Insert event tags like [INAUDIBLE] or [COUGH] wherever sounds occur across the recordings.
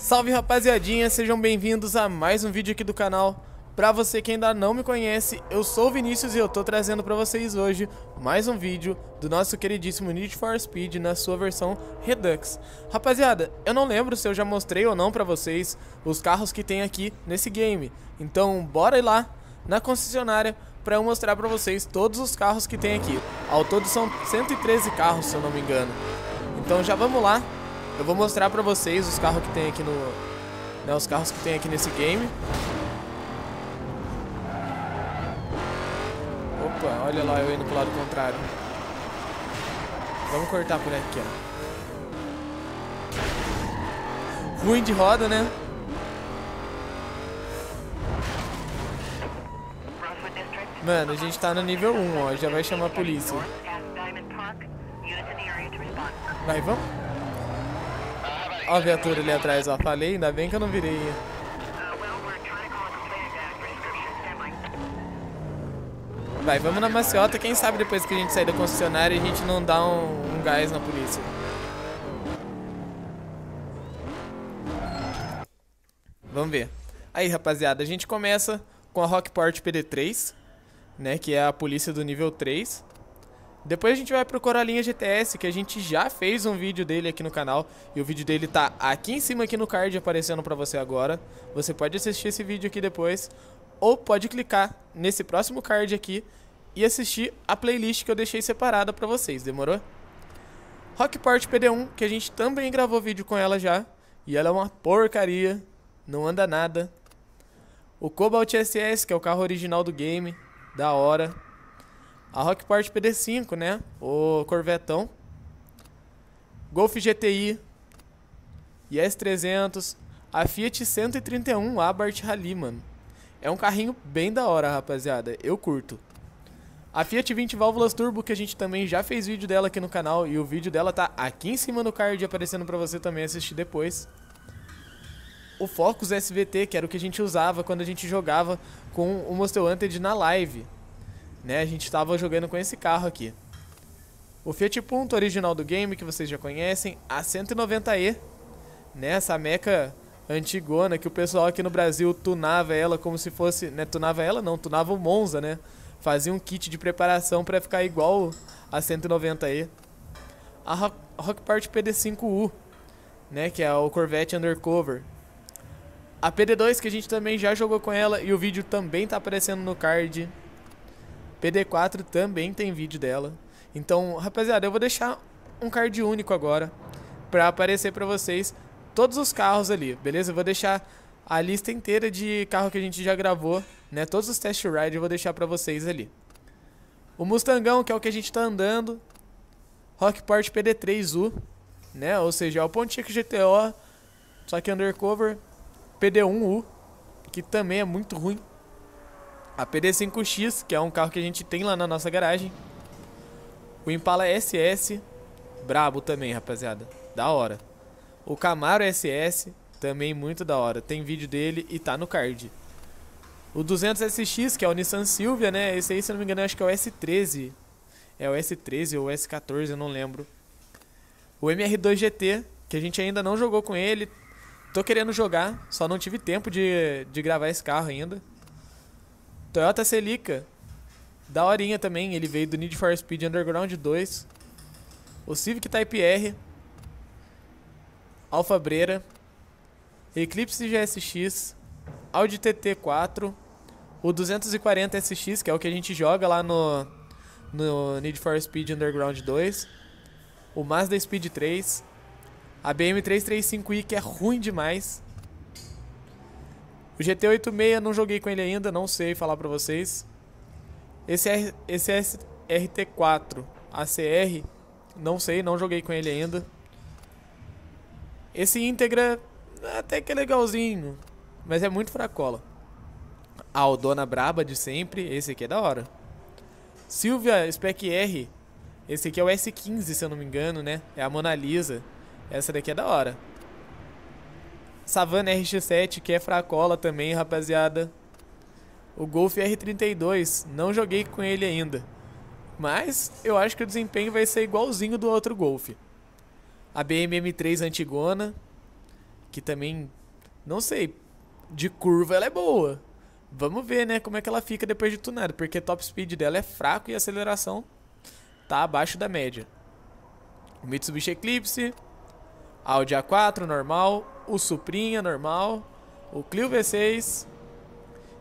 Salve rapaziadinha, sejam bem-vindos a mais um vídeo aqui do canal. Pra você que ainda não me conhece, eu sou o Vinícius e eu tô trazendo pra vocês hoje mais um vídeo do nosso queridíssimo Need for Speed na sua versão Redux. Rapaziada, eu não lembro se eu já mostrei ou não pra vocês os carros que tem aqui nesse game, então bora ir lá na concessionária para eu mostrar para vocês todos os carros que tem aqui. Ao todo são 113 carros, se eu não me engano. Então já vamos lá. Eu vou mostrar para vocês os carros que tem aqui no... Né, os carros que tem aqui nesse game. Opa, olha lá eu indo pro lado contrário. Vamos cortar por aqui, ó. Ruim de roda, né? Mano, a gente tá no nível 1, ó. Já vai chamar a polícia. Vai, vamos. Ó a viatura ali atrás, ó. Falei, ainda bem que eu não virei. Vai, vamos na maciota. Quem sabe depois que a gente sair do concessionário a gente não dá um, um gás na polícia. Vamos ver. Aí, rapaziada, a gente começa com a Rockport PD3 né, que é a polícia do nível 3. Depois a gente vai pro Coralinha GTS, que a gente já fez um vídeo dele aqui no canal. E o vídeo dele tá aqui em cima, aqui no card, aparecendo pra você agora. Você pode assistir esse vídeo aqui depois. Ou pode clicar nesse próximo card aqui e assistir a playlist que eu deixei separada pra vocês, demorou? Rockport PD1, que a gente também gravou vídeo com ela já. E ela é uma porcaria, não anda nada. O Cobalt SS, que é o carro original do game. Da hora. A Rockport PD5, né? O Corvetão. Golf GTI. E S300. A Fiat 131 Abarth Rally, mano. É um carrinho bem da hora, rapaziada. Eu curto. A Fiat 20 válvulas turbo, que a gente também já fez vídeo dela aqui no canal. E o vídeo dela tá aqui em cima no card, aparecendo pra você também assistir depois o Focus SVT, que era o que a gente usava quando a gente jogava com o Monster Wanted na live. Né? A gente estava jogando com esse carro aqui. O Fiat Punto original do game, que vocês já conhecem, a 190E, né? Essa meca antigona que o pessoal aqui no Brasil tunava ela como se fosse, né, tunava ela não, tunava o Monza, né? Fazia um kit de preparação para ficar igual a 190E. A Rock, PD5U, né, que é o Corvette Undercover, a PD2 que a gente também já jogou com ela e o vídeo também tá aparecendo no card. PD4 também tem vídeo dela. Então, rapaziada, eu vou deixar um card único agora para aparecer para vocês todos os carros ali, beleza? Eu vou deixar a lista inteira de carro que a gente já gravou, né? Todos os test ride eu vou deixar para vocês ali. O Mustangão, que é o que a gente tá andando, Rockport PD3U, né? Ou seja, é o Pontiac GTO, só que undercover, PD1U, que também é muito ruim. A PD5X, que é um carro que a gente tem lá na nossa garagem. O Impala SS, brabo também, rapaziada. Da hora. O Camaro SS, também muito da hora. Tem vídeo dele e tá no card. O 200SX, que é o Nissan Silvia, né? Esse aí, se não me engano, acho que é o S13. É o S13 ou o S14, eu não lembro. O MR2 GT, que a gente ainda não jogou com ele, Tô querendo jogar, só não tive tempo de, de gravar esse carro ainda. Toyota Celica. Da horinha também, ele veio do Need for Speed Underground 2. O Civic Type R. Alfa Breira. Eclipse GSX. Audi TT4. O 240 SX, que é o que a gente joga lá no, no Need for Speed Underground 2. O Mazda Speed 3. A BM335i que é ruim demais. O GT86 não joguei com ele ainda, não sei falar pra vocês. Esse, R, esse RT4 ACR, não sei, não joguei com ele ainda. Esse Integra até que é legalzinho, mas é muito fracola. A ah, Aldona Braba de sempre, esse aqui é da hora. Silvia Spec R, esse aqui é o S15, se eu não me engano, né? É a Mona Lisa. Essa daqui é da hora. Savana RX-7, que é fracola também, rapaziada. O Golf R32, não joguei com ele ainda. Mas eu acho que o desempenho vai ser igualzinho do outro Golf. A BMM3 Antigona, que também, não sei, de curva ela é boa. Vamos ver, né, como é que ela fica depois de tunado porque top speed dela é fraco e a aceleração tá abaixo da média. O Mitsubishi Eclipse, Audi A4 normal, o Suprinha normal, o Clio V6.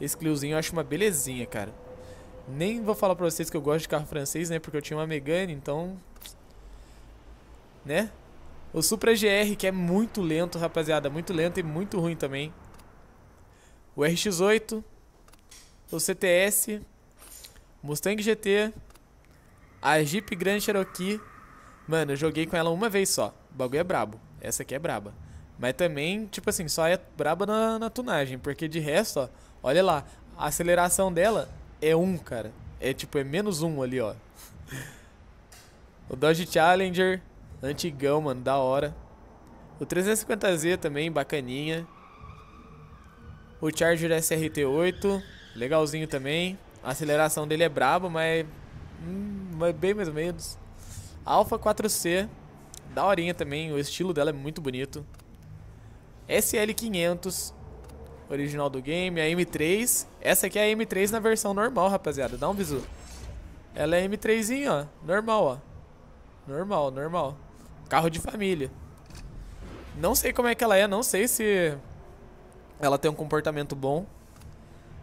Esse Cliozinho eu acho uma belezinha, cara. Nem vou falar pra vocês que eu gosto de carro francês, né? Porque eu tinha uma Megane, então... Né? O Supra GR, que é muito lento, rapaziada. Muito lento e muito ruim também. O RX-8. O CTS. Mustang GT. A Jeep Grand Cherokee. Mano, eu joguei com ela uma vez só o bagulho é brabo. Essa aqui é braba. Mas também, tipo assim, só é braba na, na tunagem, porque de resto, ó, olha lá, a aceleração dela é 1, um, cara. É tipo, é menos 1 um ali, ó. [LAUGHS] o Dodge Challenger, antigão, mano, da hora. O 350Z também, bacaninha. O Charger SRT8, legalzinho também. A aceleração dele é braba, mas, hum, mas bem mais ou menos. Alpha 4C, Daorinha também, o estilo dela é muito bonito. SL500, original do game, a M3. Essa aqui é a M3 na versão normal, rapaziada. Dá um bisu. Ela é M3zinha, ó. Normal, ó. Normal, normal. Carro de família. Não sei como é que ela é, não sei se ela tem um comportamento bom.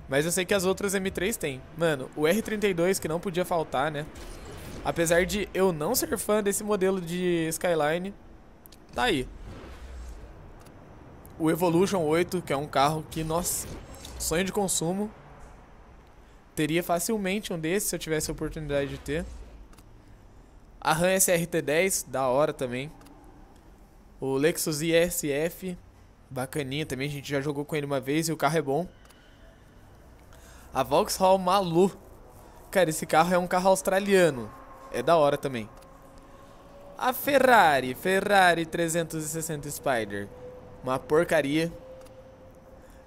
Mas eu sei que as outras M3 tem. Mano, o R32 que não podia faltar, né? Apesar de eu não ser fã desse modelo de Skyline, tá aí. O Evolution 8, que é um carro que, nossa, sonho de consumo. Teria facilmente um desse se eu tivesse a oportunidade de ter. A RAM SRT10, da hora também. O Lexus ISF, bacaninha também, a gente já jogou com ele uma vez e o carro é bom. A Vauxhall Malu. Cara, esse carro é um carro australiano é da hora também. A Ferrari, Ferrari 360 Spider, uma porcaria.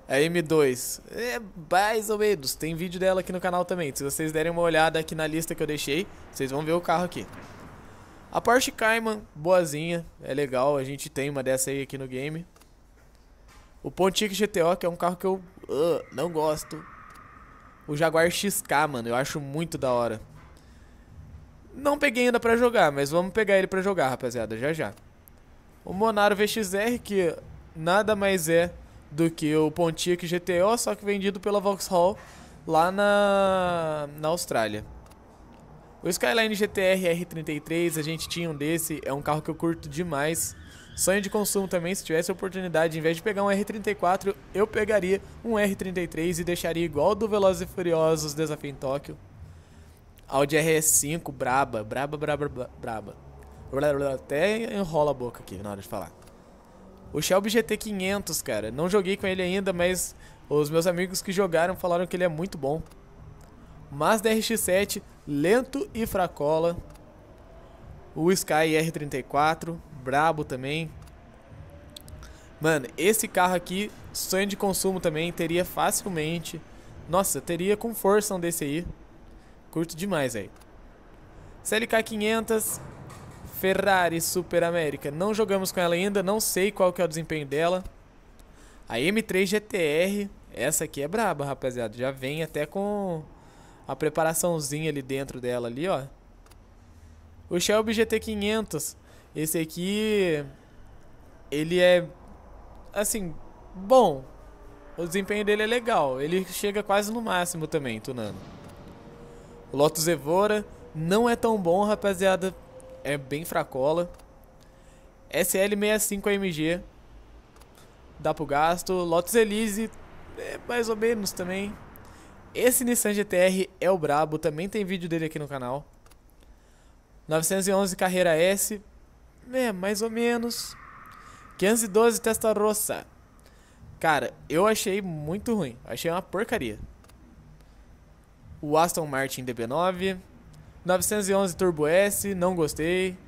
A M2, é mais ou menos, tem vídeo dela aqui no canal também. Se vocês derem uma olhada aqui na lista que eu deixei, vocês vão ver o carro aqui. A Porsche Cayman, boazinha, é legal, a gente tem uma dessa aí aqui no game. O Pontiac GTO, que é um carro que eu uh, não gosto. O Jaguar XK, mano, eu acho muito da hora. Não peguei ainda pra jogar, mas vamos pegar ele pra jogar, rapaziada, já já. O Monaro VXR, que nada mais é do que o Pontiac GTO, só que vendido pela Vauxhall lá na, na Austrália. O Skyline GTR R33, a gente tinha um desse, é um carro que eu curto demais. Sonho de consumo também, se tivesse a oportunidade, em vez de pegar um R34, eu pegaria um R33 e deixaria igual do Velozes e Furiosos Desafio em Tóquio. Audi RS5, braba, braba, braba, braba. Até enrola a boca aqui na hora de falar. O Shelby GT500, cara, não joguei com ele ainda, mas os meus amigos que jogaram falaram que ele é muito bom. Mazda RX-7, lento e fracola. O Sky R34, brabo também. Mano, esse carro aqui, sonho de consumo também, teria facilmente. Nossa, teria com força um desse aí. Curto demais, aí CLK 500, Ferrari Super América. Não jogamos com ela ainda, não sei qual que é o desempenho dela. A M3 GTR, essa aqui é braba, rapaziada. Já vem até com a preparaçãozinha ali dentro dela ali, ó. O Shelby GT500, esse aqui ele é assim, bom. O desempenho dele é legal, ele chega quase no máximo também, tunando. Lotus Evora não é tão bom, rapaziada. É bem fracola. SL65 AMG. Dá pro gasto. Lotus Elise é mais ou menos também. Esse Nissan GTR é o brabo. Também tem vídeo dele aqui no canal. 911 Carreira S. É, mais ou menos. 512 Testarossa. Cara, eu achei muito ruim. Achei uma porcaria o Aston Martin DB9, 911 Turbo S, não gostei,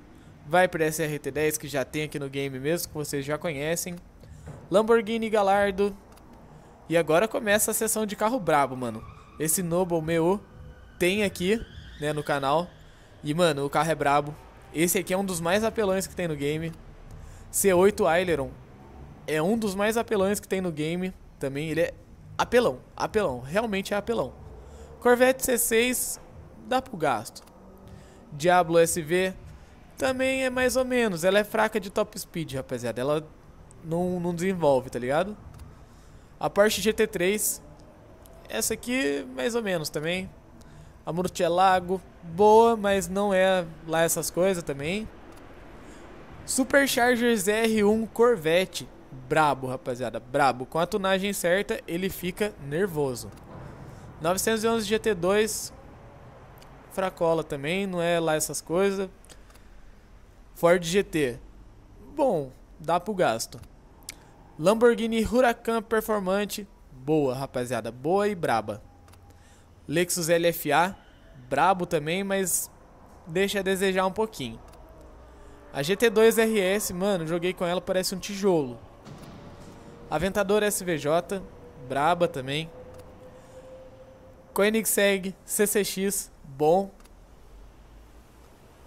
vai para SRT10 que já tem aqui no game mesmo, que vocês já conhecem, Lamborghini Galardo, e agora começa a sessão de carro brabo, mano. Esse Noble meu tem aqui, né, no canal, e mano, o carro é brabo, esse aqui é um dos mais apelões que tem no game, C8 Aileron é um dos mais apelões que tem no game também, ele é apelão, apelão, realmente é apelão. Corvette C6 dá pro gasto. Diablo SV também é mais ou menos. Ela é fraca de top speed, rapaziada. Ela não, não desenvolve, tá ligado? A Porsche GT3, essa aqui mais ou menos também. A Murcielago, boa, mas não é lá essas coisas também. Superchargers R1 Corvette, brabo, rapaziada, brabo. Com a tunagem certa, ele fica nervoso. 911 GT2 fracola também, não é lá essas coisas. Ford GT. Bom, dá pro gasto. Lamborghini Huracan Performante, boa, rapaziada, boa e braba. Lexus LFA, brabo também, mas deixa a desejar um pouquinho. A GT2 RS, mano, joguei com ela, parece um tijolo. Aventador SVJ, braba também. Koenigsegg, CCX, bom.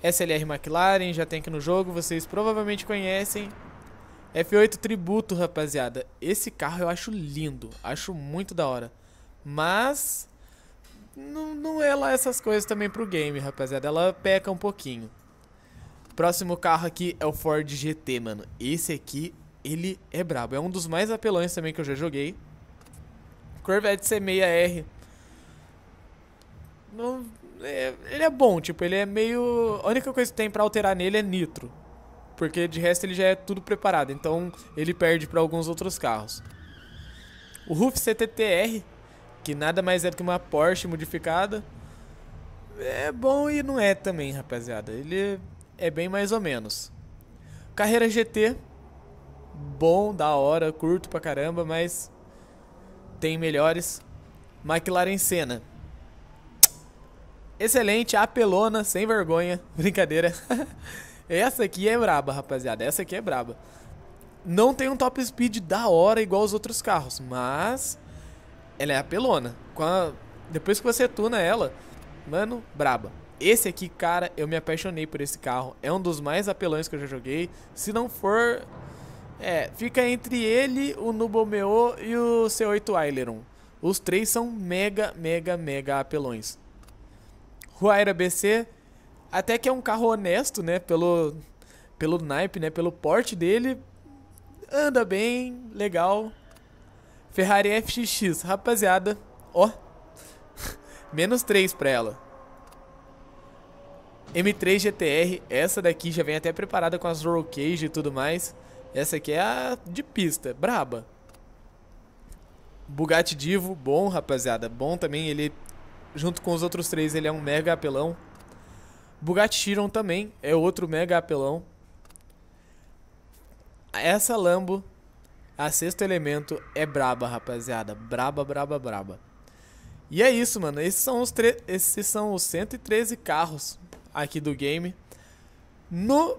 SLR McLaren, já tem aqui no jogo, vocês provavelmente conhecem. F8 Tributo, rapaziada. Esse carro eu acho lindo, acho muito da hora. Mas não, não é lá essas coisas também pro game, rapaziada. Ela peca um pouquinho. Próximo carro aqui é o Ford GT, mano. Esse aqui, ele é brabo. É um dos mais apelões também que eu já joguei. Corvette C6R não, é, ele é bom, tipo, ele é meio. A única coisa que tem para alterar nele é nitro. Porque de resto ele já é tudo preparado, então ele perde para alguns outros carros. O Roof CTTR, que nada mais é do que uma Porsche modificada, é bom e não é também, rapaziada. Ele é bem mais ou menos. Carreira GT, bom, da hora, curto pra caramba, mas tem melhores. McLaren Senna excelente, apelona, sem vergonha. [LAUGHS] Brincadeira. [LAUGHS] Essa aqui é braba, rapaziada. Essa aqui é braba. Não tem um top speed da hora igual os outros carros, mas ela é apelona. Depois que você tuna ela, mano, braba. Esse aqui, cara, eu me apaixonei por esse carro. É um dos mais apelões que eu já joguei. Se não for... É, fica entre ele, o Nubomeo e o C8 Aileron. Os três são mega, mega, mega apelões. Huayra BC, até que é um carro honesto, né? Pelo, pelo naipe, né? Pelo porte dele, anda bem, legal. Ferrari FXX, rapaziada, ó, [LAUGHS] menos 3 pra ela. M3 GTR, essa daqui já vem até preparada com as roll cage e tudo mais. Essa aqui é a de pista, braba. Bugatti Divo, bom, rapaziada, bom também, ele junto com os outros três, ele é um mega apelão. Bugatti Chiron também é outro mega apelão. Essa Lambo, a sexto elemento, é braba, rapaziada. Braba, braba, braba. E é isso, mano. Esses são os, esses são os 113 carros aqui do game. No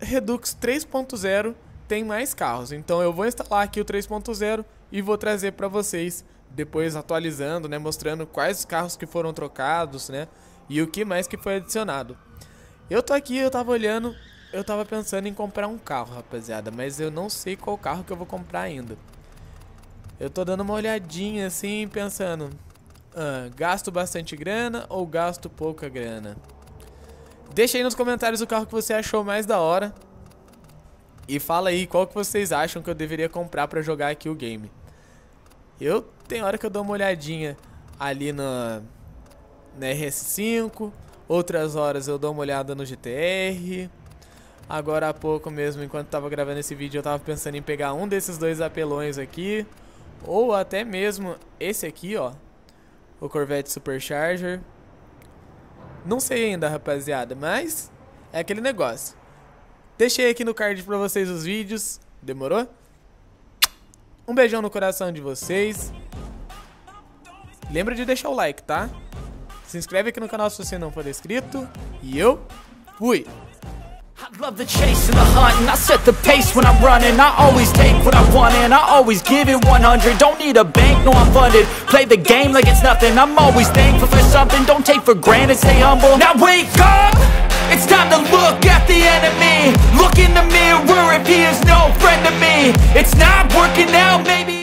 Redux 3.0 tem mais carros. Então eu vou instalar aqui o 3.0 e vou trazer para vocês depois atualizando, né, mostrando quais carros que foram trocados, né, e o que mais que foi adicionado. Eu tô aqui, eu tava olhando, eu tava pensando em comprar um carro, rapaziada, mas eu não sei qual carro que eu vou comprar ainda. Eu tô dando uma olhadinha assim, pensando, ah, gasto bastante grana ou gasto pouca grana? Deixa aí nos comentários o carro que você achou mais da hora. E fala aí qual que vocês acham que eu deveria comprar pra jogar aqui o game. Eu tem hora que eu dou uma olhadinha ali na, na RS5, outras horas eu dou uma olhada no GTR. Agora há pouco mesmo, enquanto tava gravando esse vídeo, eu tava pensando em pegar um desses dois apelões aqui, ou até mesmo esse aqui, ó, o Corvette Supercharger. Não sei ainda, rapaziada, mas é aquele negócio. Deixei aqui no card para vocês os vídeos, demorou? Um beijão no coração de vocês. Lembra de deixar o like, tá? Se inscreve aqui no canal se você não for inscrito. E eu fui! I love the chase and the hunt and I set the pace when I'm running I always take what I want and I always give it 100 Don't need a bank, no I'm funded Play the game like it's nothing I'm always thankful for something Don't take for granted, stay humble Now wake up! It's time to look at the enemy Look in the mirror if he is no friend to me It's not working out, maybe